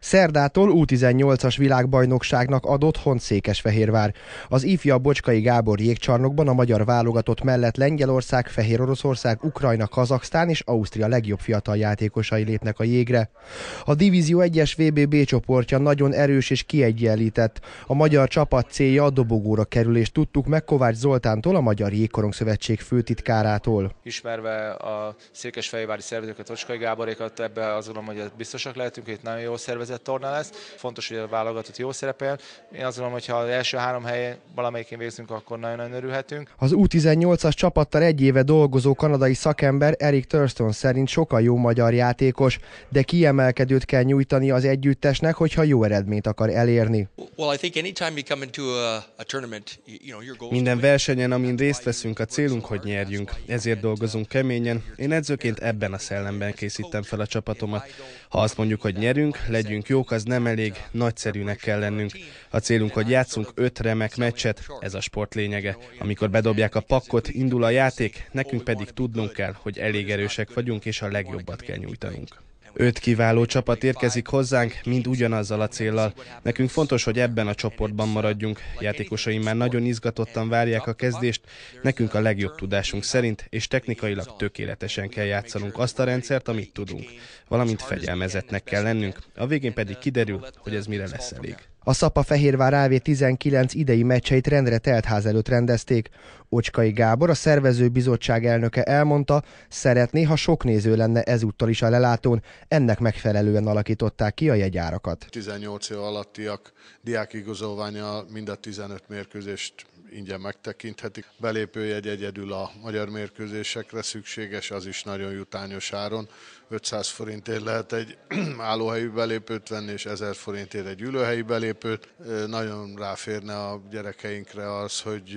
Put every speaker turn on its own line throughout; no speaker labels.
Szerdától U18-as világbajnokságnak adott otthon Székesfehérvár. Az ifja Bocskai Gábor jégcsarnokban a magyar válogatott mellett Lengyelország, Fehér Oroszország, Ukrajna, Kazaksztán és Ausztria legjobb fiatal játékosai lépnek a jégre. A Divízió 1-es VBB csoportja nagyon erős és kiegyenlített. A magyar csapat célja a dobogóra kerülést tudtuk meg Kovács Zoltántól, a Magyar Jégkorong Szövetség főtitkárától.
Ismerve a Székesfehérvári szervezőket, Bocskai Gáborékat, ebbe azt gondolom, hogy biztosak lehetünk, itt nagyon jó szervezők szervezett torna lesz. Fontos, hogy a válogatott jó szerepel. Én azt gondolom, hogy ha az első három helyen valamelyikén végzünk, akkor nagyon-nagyon örülhetünk.
Az U18-as csapattal egy éve dolgozó kanadai szakember Eric Thurston szerint sokkal jó magyar játékos, de kiemelkedőt kell nyújtani az együttesnek, hogyha jó eredményt akar elérni. Minden
versenyen, amin részt veszünk, a célunk, hogy nyerjünk. Ezért uh, dolgozunk keményen. Én edzőként ebben a szellemben készítem fel a csapatomat. Ha azt mondjuk, hogy nyerünk, legyünk legyünk jók, az nem elég, nagyszerűnek kell lennünk. A célunk, hogy játszunk öt remek meccset, ez a sport lényege. Amikor bedobják a pakkot, indul a játék, nekünk pedig tudnunk kell, hogy elég erősek vagyunk, és a legjobbat kell nyújtanunk. Öt kiváló csapat érkezik hozzánk, mind ugyanazzal a céllal. Nekünk fontos, hogy ebben a csoportban maradjunk. Játékosaim már nagyon izgatottan várják a kezdést, nekünk a legjobb tudásunk szerint, és technikailag tökéletesen kell játszanunk azt a rendszert, amit tudunk. Valamint fegyelmezetnek kell lennünk, a végén pedig kiderül, hogy ez mire lesz elég.
A Szapa Fehérvár AV 19 idei meccseit rendre teltház előtt rendezték. Ocskai Gábor, a szervező bizottság elnöke elmondta, szeretné, ha sok néző lenne ezúttal is a lelátón, ennek megfelelően alakították ki a jegyárakat.
18 év alattiak diákigazolványa mind a 15 mérkőzést ingyen megtekinthetik. Belépőjegy egyedül a magyar mérkőzésekre szükséges, az is nagyon jutányos áron. 500 forintért lehet egy állóhelyi belépőt venni, és 1000 forintért egy ülőhelyi belépőt. Nagyon ráférne a gyerekeinkre az, hogy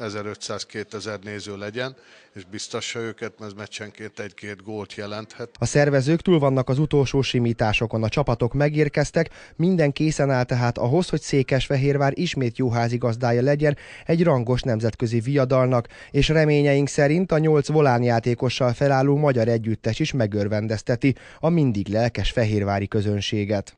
1500-2000 néző legyen, és biztassa őket, mert ez meccsenként egy-két gólt jelenthet.
A szervezők túl vannak az utolsó simításokon, a csapatok megérkeztek, minden készen áll tehát ahhoz, hogy Székesfehérvár ismét jó házigazdája legyen, egy rangos nemzetközi viadalnak, és reményeink szerint a nyolc volánjátékossal felálló magyar együttes is megörvendezteti a mindig lelkes fehérvári közönséget.